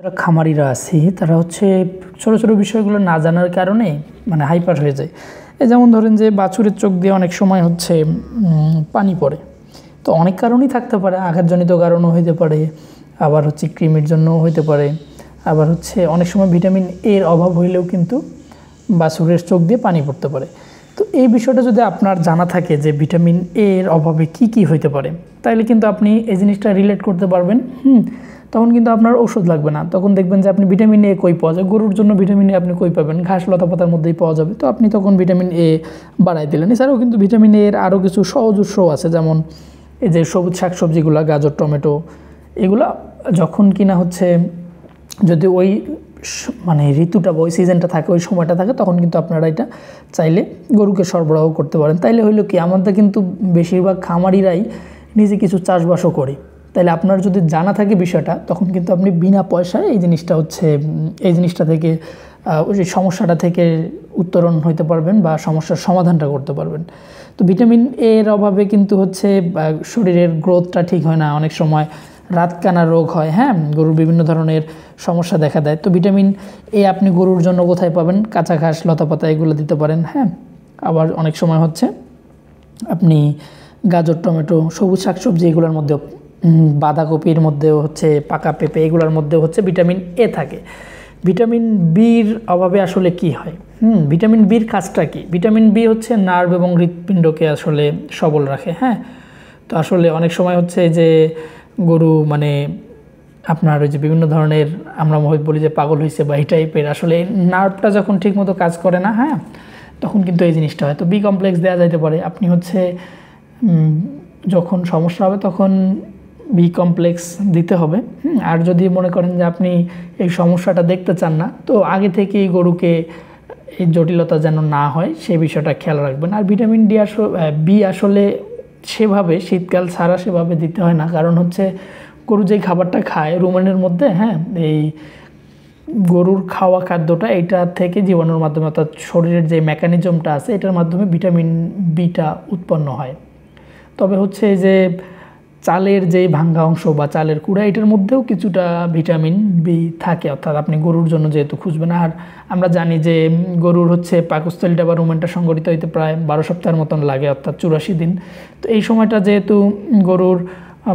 যারা খামারিরা আছি তারা হচ্ছে ছোট ছোট বিষয়গুলো না জানার কারণে মানে হাইপার হয়ে যায় এই যেমন ধরেন যে বাছুরের চোখ দিয়ে অনেক সময় হচ্ছে পানি পড়ে তো অনেক কারণই থাকতে পারে আঘাতজনিত কারণও হইতে পারে আবার হচ্ছে ক্রিমের জন্যও হইতে পারে আবার হচ্ছে অনেক সময় ভিটামিন এর অভাব হইলেও কিন্তু বাছুরের চোখ দিয়ে পানি পড়তে পারে তো এই বিষয়টা যদি আপনার জানা থাকে যে ভিটামিন এর অভাবে কি কি হইতে পারে তাহলে কিন্তু আপনি এই জিনিসটা রিলেট করতে পারবেন হুম তখন কিন্তু আপনার ওষুধ লাগবে না তখন দেখবেন যে আপনি ভিটামিন এ কই পাওয়া যায় গরুর জন্য ভিটামিন এ আপনি কই পাবেন ঘাস লতা পাতার মধ্যেই পাওয়া যাবে তো আপনি তখন ভিটামিন এ বাড়াই দিলেন এছাড়াও কিন্তু ভিটামিন এর আরও কিছু সহজ উৎস আছে যেমন এই যে সবুজ শাকসবজিগুলো গাজর টমেটো এগুলো যখন কিনা হচ্ছে যদি ওই মানে ঋতুটা বা ওই সিজনটা থাকে ওই সময়টা থাকে তখন কিন্তু আপনারা এটা চাইলে গরুকে সরবরাহ করতে পারেন তাইলে হইলো কি আমাদের কিন্তু বেশিরভাগ খামারিরাই নিজে কিছু চাষবাসও করে তাহলে আপনার যদি জানা থাকে বিষয়টা তখন কিন্তু আপনি বিনা পয়সায় এই জিনিসটা হচ্ছে এই জিনিসটা থেকে ওই সমস্যাটা থেকে উত্তরণ হইতে পারবেন বা সমস্যার সমাধানটা করতে পারবেন তো ভিটামিন এর অভাবে কিন্তু হচ্ছে শরীরের গ্রোথটা ঠিক হয় না অনেক সময় রাতকানা রোগ হয় হ্যাঁ গরুর বিভিন্ন ধরনের সমস্যা দেখা দেয় তো ভিটামিন এ আপনি গরুর জন্য কোথায় পাবেন কাঁচা ঘাস লতাপাতা এগুলো দিতে পারেন হ্যাঁ আবার অনেক সময় হচ্ছে আপনি গাজর টমেটো সবুজ শাকসবজি এগুলোর মধ্যে বাঁধাকপির মধ্যেও হচ্ছে পাকা পেঁপে এগুলোর মধ্যেও হচ্ছে ভিটামিন এ থাকে ভিটামিন বির অভাবে আসলে কি হয় হুম ভিটামিন বির কাজটা কি ভিটামিন বি হচ্ছে নার্ভ এবং হৃৎপিণ্ডকে আসলে সবল রাখে হ্যাঁ তো আসলে অনেক সময় হচ্ছে যে গরু মানে আপনার ওই যে বিভিন্ন ধরনের আমরা বলি যে পাগল হয়েছে বা এই টাইপের আসলে নার্ভটা যখন ঠিকমতো কাজ করে না হ্যাঁ তখন কিন্তু এই জিনিসটা হয় তো বি কমপ্লেক্স দেওয়া যাইতে পারে আপনি হচ্ছে যখন সমস্যা হবে তখন বি কমপ্লেক্স দিতে হবে আর যদি মনে করেন যে আপনি এই সমস্যাটা দেখতে চান না তো আগে থেকেই গরুকে এই জটিলতা যেন না হয় সে বিষয়টা খেয়াল রাখবেন আর ভিটামিন ডি আস বি আসলে সেভাবে শীতকাল ছাড়া সেভাবে দিতে হয় না কারণ হচ্ছে গরু যেই খাবারটা খায় রুমেনের মধ্যে হ্যাঁ এই গরুর খাওয়া খাদ্যটা এটা থেকে জীবাণুর মাধ্যমে অর্থাৎ শরীরের যে মেকানিজমটা আছে এটার মাধ্যমে ভিটামিন বিটা উৎপন্ন হয় তবে হচ্ছে যে চালের যে ভাঙ্গা অংশ বা চালের কুড়া এটার মধ্যেও কিছুটা ভিটামিন বি থাকে অর্থাৎ আপনি গরুর জন্য যেহেতু খুঁজবেন আর আমরা জানি যে গরুর হচ্ছে পাকস্থলীটা বা রুমেনটা সংগঠিত হইতে প্রায় বারো সপ্তাহের মতন লাগে অর্থাৎ চুরাশি দিন তো এই সময়টা যেহেতু গরুর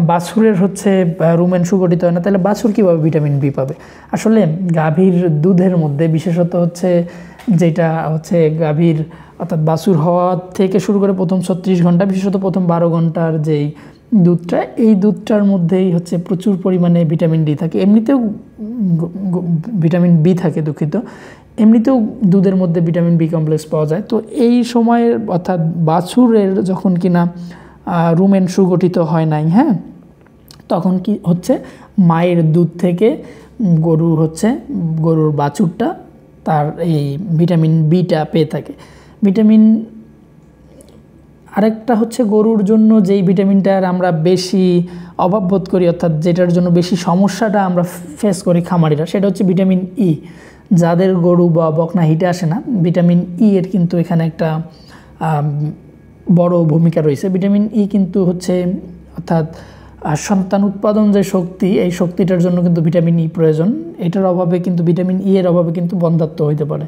বাছুরের হচ্ছে রুমেন সুগঠিত হয় না তাহলে বাছুর কীভাবে ভিটামিন বি পাবে আসলে গাভীর দুধের মধ্যে বিশেষত হচ্ছে যেটা হচ্ছে গাভীর অর্থাৎ বাছুর হওয়া থেকে শুরু করে প্রথম ছত্রিশ ঘন্টা বিশেষত প্রথম বারো ঘন্টার যেই দুধটা এই দুধটার মধ্যেই হচ্ছে প্রচুর পরিমাণে ভিটামিন ডি থাকে এমনিতেও ভিটামিন বি থাকে দুঃখিত এমনিতেও দুধের মধ্যে ভিটামিন বি কমপ্লেক্স পাওয়া যায় তো এই সময়ের অর্থাৎ বাছুরের যখন কিনা রুমেন সুগঠিত হয় নাই হ্যাঁ তখন কি হচ্ছে মায়ের দুধ থেকে গরুর হচ্ছে গরুর বাছুরটা তার এই ভিটামিন বিটা পেয়ে থাকে ভিটামিন আরেকটা হচ্ছে গরুর জন্য যেই ভিটামিনটার আমরা বেশি অভাব বোধ করি অর্থাৎ যেটার জন্য বেশি সমস্যাটা আমরা ফেস করি খামারিরা সেটা হচ্ছে ভিটামিন ই e। যাদের গরু বা বকনা হিটে আসে না ভিটামিন ই e এর কিন্তু এখানে একটা বড় ভূমিকা রয়েছে ভিটামিন ই e কিন্তু হচ্ছে অর্থাৎ সন্তান উৎপাদন যে শক্তি এই শক্তিটার জন্য কিন্তু ভিটামিন ই প্রয়োজন এটার অভাবে কিন্তু ভিটামিন ই এর অভাবে কিন্তু বন্ধাত্ম হইতে পারে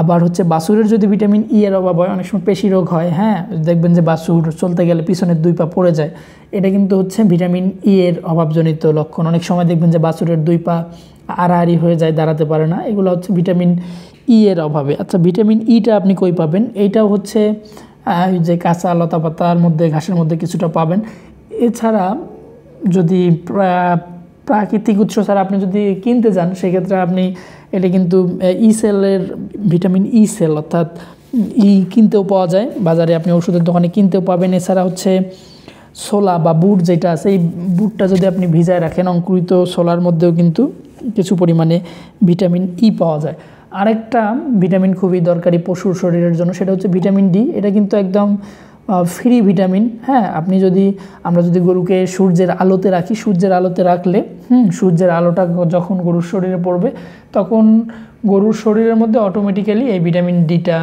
আবার হচ্ছে বাসুরের যদি ভিটামিন ই e এর অভাব হয় অনেক সময় পেশি রোগ হয় হ্যাঁ দেখবেন যে বাসুর চলতে গেলে পিছনের দুই পা পড়ে যায় এটা কিন্তু হচ্ছে ভিটামিন ই e এর অভাবজনিত লক্ষণ অনেক সময় দেখবেন যে বাসুরের দুই পা আড়াআড়ি হয়ে যায় দাঁড়াতে পারে না এগুলো হচ্ছে ভিটামিন ই e এর অভাবে আচ্ছা ভিটামিন ইটা আপনি কই পাবেন এইটাও হচ্ছে যে কাঁচা লতা পাতার মধ্যে ঘাসের মধ্যে কিছুটা পাবেন এছাড়া যদি প্রাকৃতিক উৎস ছাড়া আপনি যদি কিনতে যান সেক্ষেত্রে আপনি এটা কিন্তু ই সেলের ভিটামিন ই সেল অর্থাৎ ই e কিনতেও পাওয়া যায় বাজারে আপনি ওষুধের দোকানে কিনতেও পাবেন এছাড়া হচ্ছে ছোলা বা বুট যেটা আছে এই বুটটা যদি আপনি ভিজায় রাখেন অঙ্কুরিত ছোলার মধ্যেও কিন্তু কিছু পরিমাণে ভিটামিন ই e পাওয়া যায় আরেকটা ভিটামিন খুবই দরকারি পশুর শরীরের জন্য সেটা হচ্ছে ভিটামিন ডি এটা কিন্তু একদম ফ্রি ভিটামিন হ্যাঁ আপনি যদি আমরা যদি গরুকে সূর্যের আলোতে রাখি সূর্যের আলোতে রাখলে হুম সূর্যের আলোটা যখন গরুর শরীরে পড়বে তখন গরুর শরীরের মধ্যে অটোমেটিক্যালি এই ভিটামিন ডিটা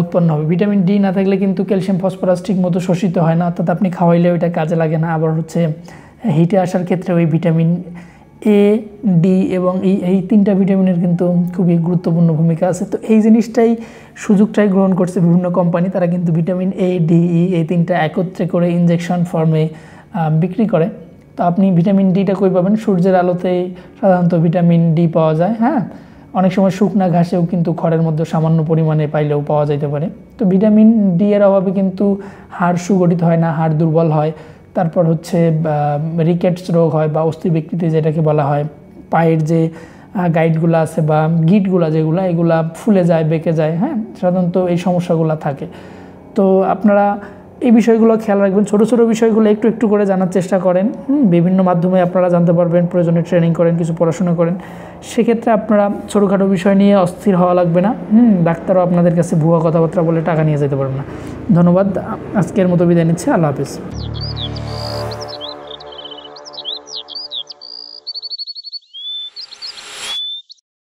উৎপন্ন হবে ভিটামিন ডি না থাকলে কিন্তু ক্যালসিয়াম ফসফরাস ঠিক মতো শোষিত হয় না অর্থাৎ আপনি খাওয়াইলে ওইটা কাজে লাগে না আবার হচ্ছে হিটে আসার ক্ষেত্রে ওই ভিটামিন এ ডি এবং ই এই তিনটা ভিটামিনের কিন্তু খুবই গুরুত্বপূর্ণ ভূমিকা আছে তো এই জিনিসটাই সুযোগটাই গ্রহণ করছে বিভিন্ন কোম্পানি তারা কিন্তু ভিটামিন এ ডি ই এই তিনটা একত্রে করে ইঞ্জেকশন ফর্মে বিক্রি করে তো আপনি ভিটামিন ডিটা কই পাবেন সূর্যের আলোতে সাধারণত ভিটামিন ডি পাওয়া যায় হ্যাঁ অনেক সময় শুকনা ঘাসেও কিন্তু খড়ের মধ্যে সামান্য পরিমাণে পাইলেও পাওয়া যেতে পারে তো ভিটামিন ডি এর অভাবে কিন্তু হাড় সুগঠিত হয় না হাড় দুর্বল হয় তারপর হচ্ছে রিকেটস রোগ হয় বা অস্থি বিকৃতি যেটাকে বলা হয় পায়ের যে গাইডগুলো আছে বা গিটগুলা যেগুলো এগুলা ফুলে যায় বেঁকে যায় হ্যাঁ সাধারণত এই সমস্যাগুলো থাকে তো আপনারা এই বিষয়গুলো খেয়াল রাখবেন ছোটো ছোটো বিষয়গুলো একটু একটু করে জানার চেষ্টা করেন বিভিন্ন মাধ্যমে আপনারা জানতে পারবেন প্রয়োজনে ট্রেনিং করেন কিছু পড়াশোনা করেন সেক্ষেত্রে আপনারা ছোটোখাটো বিষয় নিয়ে অস্থির হওয়া লাগবে না হুম ডাক্তারও আপনাদের কাছে ভুয়া কথাবার্তা বলে টাকা নিয়ে যেতে পারবে না ধন্যবাদ আজকের মতো বিদায় নিচ্ছে আল্লাহ হাফিজ